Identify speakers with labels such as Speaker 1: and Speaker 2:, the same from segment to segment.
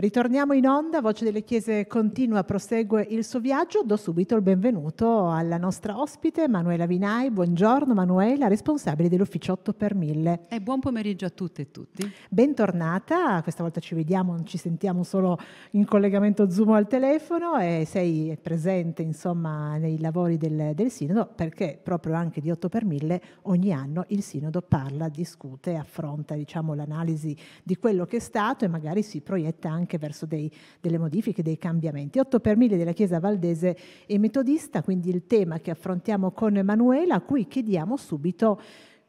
Speaker 1: Ritorniamo in onda, Voce delle Chiese continua, prosegue il suo viaggio. Do subito il benvenuto alla nostra ospite Manuela Vinai. Buongiorno Manuela, responsabile dell'ufficio 8 per 1000. E buon pomeriggio
Speaker 2: a tutte e tutti.
Speaker 1: Bentornata, questa volta ci vediamo, non ci sentiamo solo in collegamento Zoom al telefono e sei presente insomma nei lavori del, del Sinodo perché proprio anche di 8 per 1000 ogni anno il Sinodo parla, discute, affronta diciamo, l'analisi di quello che è stato e magari si proietta anche anche verso dei, delle modifiche, dei cambiamenti. 8 per 1000 della Chiesa Valdese e Metodista, quindi il tema che affrontiamo con Emanuela, a cui chiediamo subito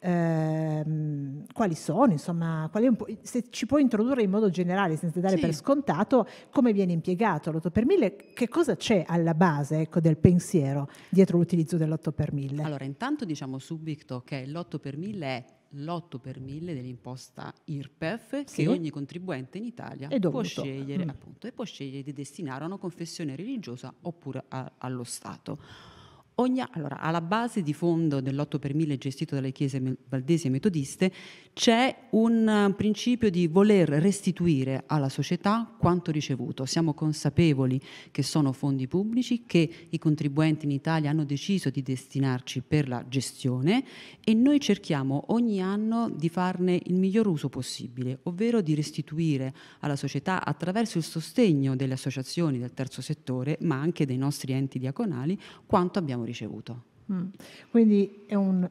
Speaker 1: Ehm, quali sono, insomma, qual se ci puoi introdurre in modo generale, senza dare sì. per scontato, come viene impiegato l'8 per 1000, che cosa c'è alla base ecco, del pensiero dietro l'utilizzo dell'8 per 1000? Allora,
Speaker 2: intanto diciamo subito che l'8 per 1000 è l'8 per 1000 dell'imposta IRPEF sì. che ogni contribuente in Italia può scegliere, mm. appunto, e può scegliere di destinare a una confessione religiosa oppure a, allo Stato. Ogni, allora, alla base di fondo dell'8 per 1000 gestito dalle chiese valdesi e metodiste c'è un eh, principio di voler restituire alla società quanto ricevuto. Siamo consapevoli che sono fondi pubblici, che i contribuenti in Italia hanno deciso di destinarci per la gestione e noi cerchiamo ogni anno di farne il miglior uso possibile, ovvero di restituire alla società attraverso il sostegno delle associazioni del terzo settore, ma anche dei nostri enti diaconali, quanto abbiamo ricevuto ricevuto.
Speaker 1: Mm. Quindi è un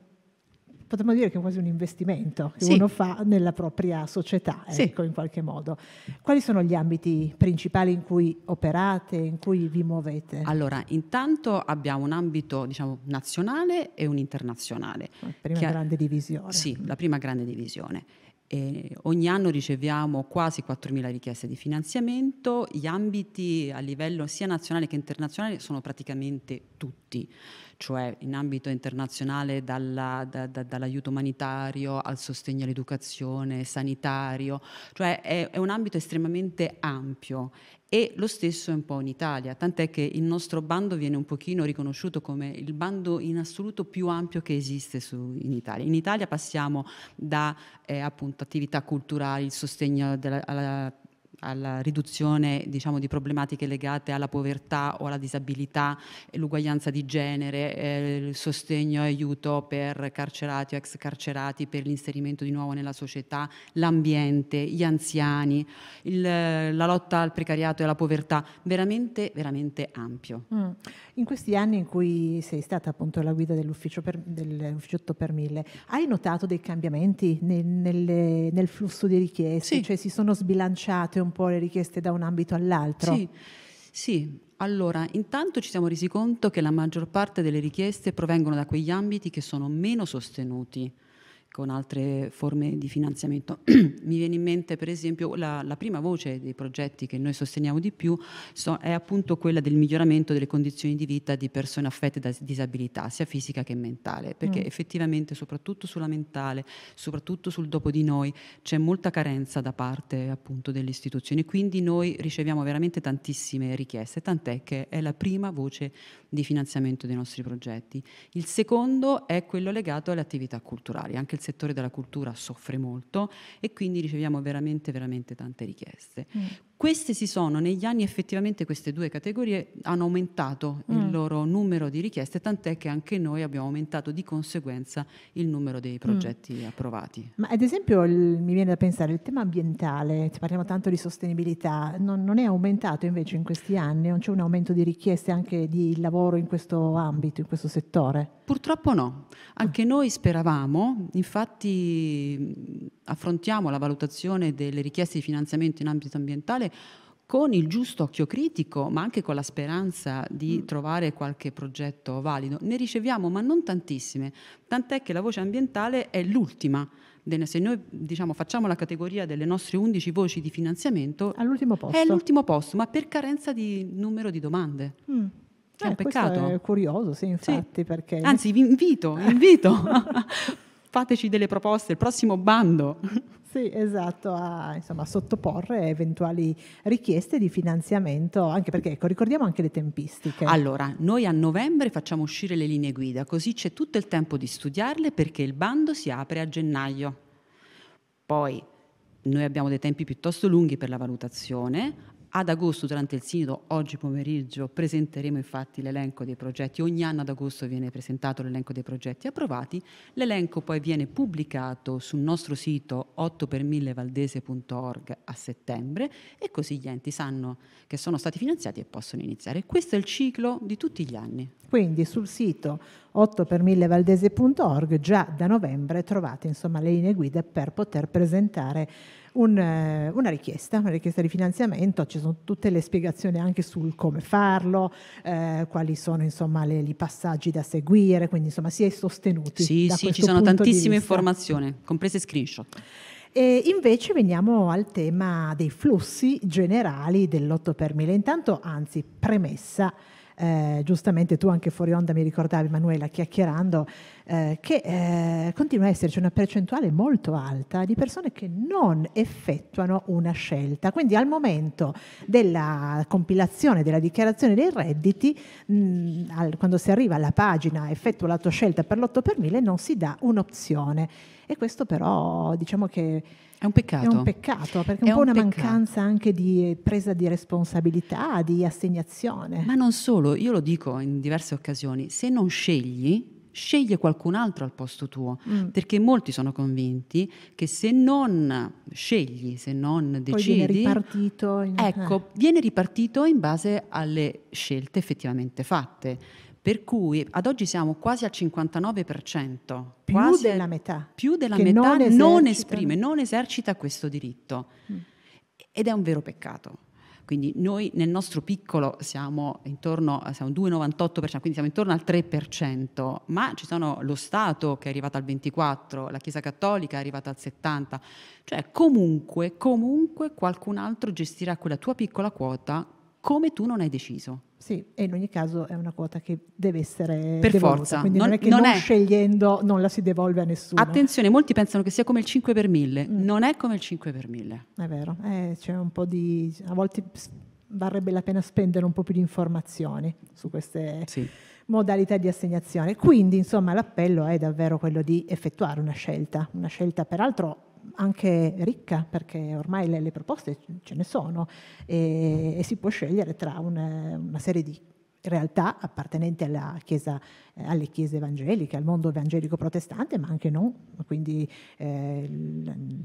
Speaker 1: potremmo dire che è quasi un investimento che sì. uno fa nella propria società, ecco, sì. in qualche modo. Quali sono gli ambiti principali in cui operate, in cui vi muovete? Allora,
Speaker 2: intanto abbiamo un ambito, diciamo, nazionale e un internazionale. La prima grande divisione. Sì, la prima grande divisione. E eh, ogni anno riceviamo quasi 4.000 richieste di finanziamento, gli ambiti a livello sia nazionale che internazionale sono praticamente tutti, cioè in ambito internazionale dalla, da, da, dall'aiuto umanitario al sostegno all'educazione, sanitario, cioè è, è un ambito estremamente ampio e lo stesso è un po' in Italia, tant'è che il nostro bando viene un pochino riconosciuto come il bando in assoluto più ampio che esiste su, in Italia. In Italia passiamo da eh, appunto, attività culturali, il sostegno della, alla alla riduzione diciamo, di problematiche legate alla povertà o alla disabilità, l'uguaglianza di genere, eh, il sostegno e aiuto per carcerati o ex carcerati, per l'inserimento di nuovo nella società, l'ambiente, gli anziani, il, la lotta al precariato e alla povertà, veramente, veramente ampio.
Speaker 1: Mm. In questi anni in cui sei stata appunto alla guida dell'ufficio, per, dell'ufficio 8 per 1000, hai notato dei cambiamenti nel, nel, nel flusso di richieste? Sì. Cioè si sono sbilanciate un po' le richieste da un ambito all'altro? Sì.
Speaker 2: Sì, allora, intanto ci siamo resi conto che la maggior parte delle richieste provengono da quegli ambiti che sono meno sostenuti con altre forme di finanziamento. Mi viene in mente per esempio la, la, prima voce dei progetti che noi sosteniamo di più so, è appunto quella del miglioramento delle condizioni di vita di persone affette da disabilità, sia fisica che mentale, perché mm. effettivamente soprattutto sulla mentale, soprattutto sul dopo di noi, c'è molta carenza da parte appunto delle istituzioni, quindi noi riceviamo veramente tantissime richieste, tant'è che è la prima voce di finanziamento dei nostri progetti. Il secondo è quello legato alle attività culturali, anche il settore della cultura soffre molto e quindi riceviamo veramente, veramente tante richieste. Mm. Queste si sono, negli anni effettivamente queste due categorie hanno aumentato mm. il loro numero di richieste, tant'è che anche noi abbiamo aumentato di conseguenza il numero dei mm. progetti mm. approvati.
Speaker 1: Ma ad esempio il, mi viene da pensare il tema ambientale, parliamo tanto di sostenibilità, non, non è aumentato invece in questi anni? Non c'è un aumento di richieste anche di lavoro in questo
Speaker 2: ambito, in questo
Speaker 1: settore?
Speaker 2: Purtroppo no, mm. anche noi speravamo, infatti mm, affrontiamo la valutazione delle richieste di finanziamento in ambito ambientale guardare con il giusto occhio critico, ma anche con la speranza di mm. trovare qualche progetto valido. Ne riceviamo, ma non tantissime, tant'è che la voce ambientale è l'ultima. Se noi diciamo, facciamo la categoria delle nostre 11 voci di finanziamento, all'ultimo posto. è l'ultimo posto, ma per carenza di numero di domande. Mm. È un eh, peccato. È curioso, sì, infatti. Sì. Perché... Anzi, vi invito, vi invito. fateci delle proposte, il prossimo bando.
Speaker 1: Sì, esatto, a insomma, sottoporre eventuali richieste di finanziamento, anche perché ecco, ricordiamo anche le tempistiche. Allora,
Speaker 2: noi a novembre facciamo uscire le linee guida, così c'è tutto il tempo di studiarle perché il bando si apre a gennaio. Poi noi abbiamo dei tempi piuttosto lunghi per la valutazione, ad agosto, durante il sinodo, oggi pomeriggio, presenteremo infatti l'elenco dei progetti. Ogni anno ad agosto viene presentato l'elenco dei progetti approvati. L'elenco poi viene pubblicato sul nostro sito 8per1000valdese.org a settembre e così gli enti sanno che sono stati finanziati e possono iniziare. Questo è il ciclo di tutti gli anni. Quindi
Speaker 1: sul sito 8per1000valdese.org già da novembre trovate insomma, le linee guida per poter presentare un, eh, una richiesta, una richiesta di finanziamento, ci sono tutte le spiegazioni anche sul come farlo, eh, quali sono insomma le, i passaggi da seguire, quindi insomma si è sostenuti. Sì, sì, ci sono tantissime
Speaker 2: informazioni, comprese screenshot.
Speaker 1: E invece veniamo al tema dei flussi generali dell'8 per 1000. Intanto, anzi, premessa, eh, giustamente tu anche fuori onda mi ricordavi Manuela chiacchierando, eh, che eh, continua a esserci una percentuale molto alta di persone che non effettuano una scelta. Quindi al momento della compilazione della dichiarazione dei redditi, mh, mm, al, quando si arriva alla pagina effettua scelta per l'8 per 1000 non si dà un'opzione. E questo
Speaker 2: però diciamo che è un peccato. È un peccato, perché è un po' una peccato.
Speaker 1: mancanza anche di presa di responsabilità, di assegnazione.
Speaker 2: Ma non solo, io lo dico in diverse occasioni, se non scegli, sceglie qualcun altro al posto tuo, mm. perché molti sono convinti che se non scegli, se non decidi, Poi viene
Speaker 1: ripartito in... ecco, eh.
Speaker 2: viene ripartito in base alle scelte effettivamente fatte. Per cui ad oggi siamo quasi al 59%. Più della metà. Più della metà non, non, esprime, non esercita questo diritto. Mm. Ed è un vero peccato. Quindi noi nel nostro piccolo siamo intorno, siamo 2,98%, quindi siamo intorno al 3%, ma ci sono lo Stato che è arrivato al 24%, la Chiesa Cattolica è arrivata al 70%, cioè comunque, comunque qualcun altro gestirà quella tua piccola quota come tu non hai deciso.
Speaker 1: Sì, e in ogni caso è una quota che deve essere
Speaker 2: per devoluta, forza. Quindi non, non è che non, non è...
Speaker 1: scegliendo non la si devolve a
Speaker 2: nessuno. Attenzione, molti pensano che sia come il 5 per 1000, mm. non è come il 5 per 1000. È vero, eh, c'è un po' di a volte
Speaker 1: varrebbe la pena spendere un po' più di informazioni su queste sì. modalità di assegnazione. Quindi, insomma, l'appello è davvero quello di effettuare una scelta, una scelta peraltro anche ricca perché ormai le, le proposte ce ne sono e, e, si può scegliere tra una, una serie di realtà appartenenti chiesa, eh, alle chiese evangeliche, al mondo evangelico protestante, ma anche non, quindi eh,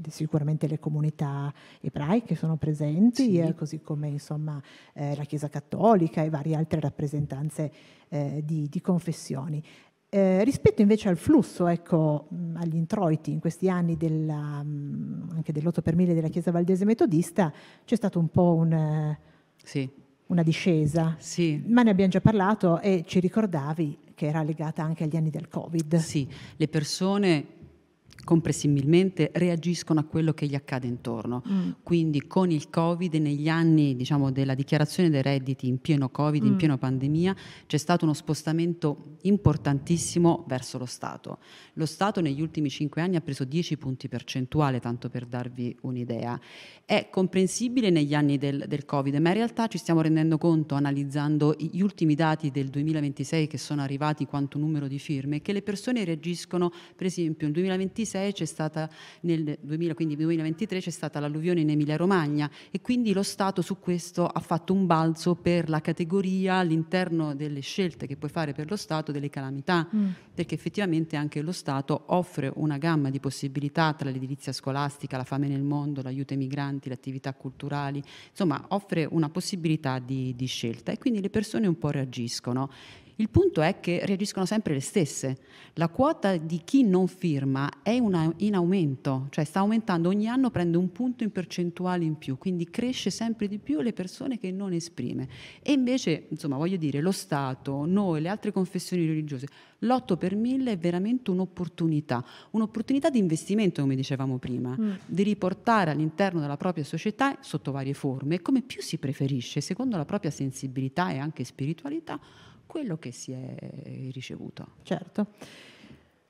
Speaker 1: sicuramente le comunità ebraiche sono presenti, sì. eh, così come insomma, eh, la Chiesa cattolica e varie altre rappresentanze eh, di, di confessioni. Eh, rispetto invece al flusso, ecco, agli introiti in questi anni della, anche dell'8 per 1000 della Chiesa Valdese Metodista, c'è stato un po' un, eh, sì. una discesa, sì. ma ne abbiamo già parlato e ci ricordavi
Speaker 2: che era legata
Speaker 1: anche agli anni del
Speaker 2: Covid. Sì, le persone comprensibilmente reagiscono a quello che gli accade intorno. Mm. Quindi con il Covid, negli anni diciamo, della dichiarazione dei redditi in pieno Covid, mm. in piena pandemia, c'è stato uno spostamento importantissimo verso lo Stato. Lo Stato negli ultimi cinque anni ha preso 10 punti percentuale, tanto per darvi un'idea. È comprensibile negli anni del, del Covid, ma in realtà ci stiamo rendendo conto, analizzando gli ultimi dati del 2026 che sono arrivati quanto numero di firme, che le persone reagiscono, per esempio, nel 2026 2026 c'è stata, nel 2015-2023 c'è stata l'alluvione in Emilia Romagna e quindi lo Stato su questo ha fatto un balzo per la categoria all'interno delle scelte che puoi fare per lo Stato delle calamità, mm. perché effettivamente anche lo Stato offre una gamma di possibilità tra l'edilizia scolastica, la fame nel mondo, l'aiuto ai migranti, le attività culturali, insomma offre una possibilità di, di scelta e quindi le persone un po' reagiscono. Il punto è che reagiscono sempre le stesse. La quota di chi non firma è una, in aumento, cioè sta aumentando ogni anno, prende un punto in percentuale in più, quindi cresce sempre di più le persone che non esprime. E invece, insomma, voglio dire, lo Stato, noi, le altre confessioni religiose, l'8 per 1000 è veramente un'opportunità, un'opportunità di investimento, come dicevamo prima, mm. di riportare all'interno della propria società sotto varie forme, come più si preferisce, secondo la propria sensibilità e anche spiritualità, quello che si è ricevuto. Certo.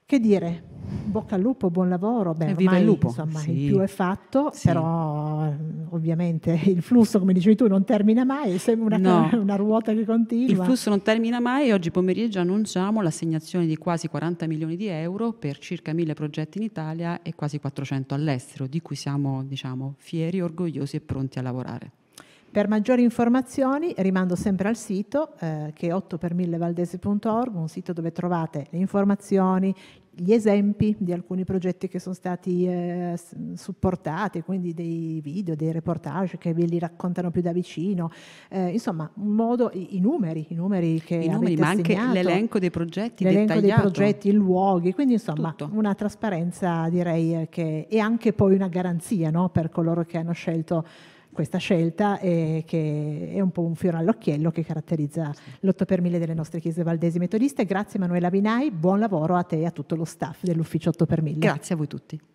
Speaker 2: Che dire,
Speaker 1: bocca al lupo, buon lavoro, beh, ormai, il lupo. insomma sì. il più è fatto, sì. però ovviamente il flusso, come dicevi tu, non termina mai, è sempre una, no. una, ruota che continua. Il flusso
Speaker 2: non termina mai e oggi pomeriggio annunciamo l'assegnazione di quasi 40 milioni di euro per circa 1000 progetti in Italia e quasi 400 all'estero, di cui siamo diciamo, fieri, orgogliosi e pronti a lavorare. Per
Speaker 1: maggiori informazioni rimando sempre al sito eh, che è 8per1000valdese.org, un sito dove trovate le informazioni, gli esempi di alcuni progetti che sono stati eh, supportati, quindi dei video, dei reportage che ve li raccontano più da vicino, eh, insomma un modo, i, numeri, i numeri che I numeri, ma anche l'elenco
Speaker 2: dei progetti, l'elenco dei progetti,
Speaker 1: i luoghi, quindi insomma Tutto. una trasparenza direi eh, che è anche poi una garanzia no, per coloro che hanno scelto questa scelta e eh, che è un po' un fiore all'occhiello che caratterizza l'otto per mille delle nostre chiese valdesi metodiste. Grazie Emanuela Binai, buon lavoro a te e a tutto lo staff dell'ufficio 8 per mille. Grazie a voi tutti.